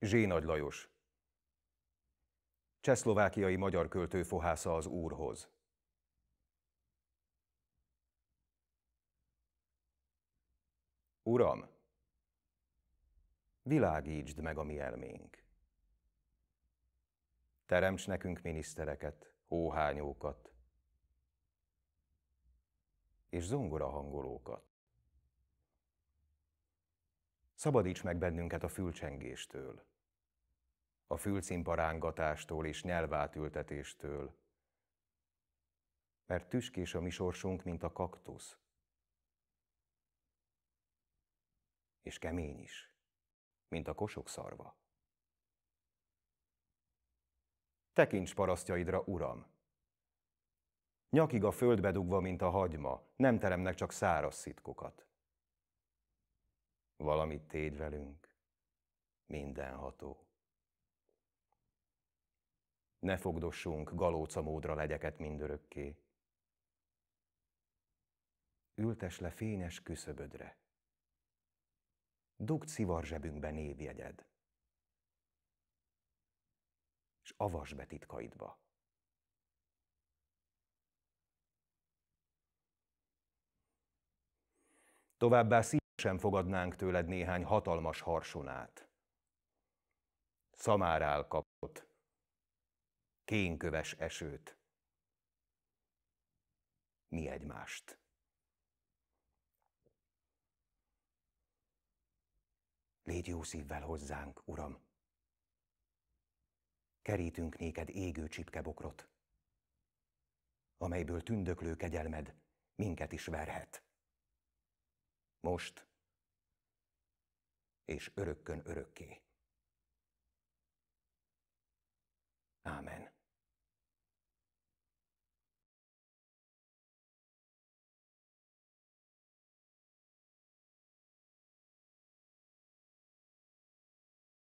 Zsénagy Lajos Csehszlovákiai magyar költő fohásza az úrhoz. Uram, világítsd meg a mi elménk. Teremts nekünk minisztereket, hóhányókat és zongora hangolókat. Szabadíts meg bennünket a fülcsengéstől, a fülcimparángatástól és nyelvátültetéstől, mert tüskés a mi sorsunk, mint a kaktusz, és kemény is, mint a kosok szarva. Tekints parasztjaidra, Uram! Nyakig a földbe dugva, mint a hagyma, nem teremnek csak száraz szitkokat valamit tégy velünk, mindenható. Ne fogdossunk módra legyeket mindörökké. Ültes le fényes küszöbödre. Dugd zsebünkbe névjegyed. És avas be titkaidba. Továbbá szí- sem fogadnánk tőled néhány hatalmas harsonát. Szamárál kapott, kénköves esőt, mi egymást. Légy jó szívvel hozzánk, Uram! Kerítünk néked égő csipkebokrot, amelyből tündöklő kegyelmed minket is verhet most és örökkön örökké.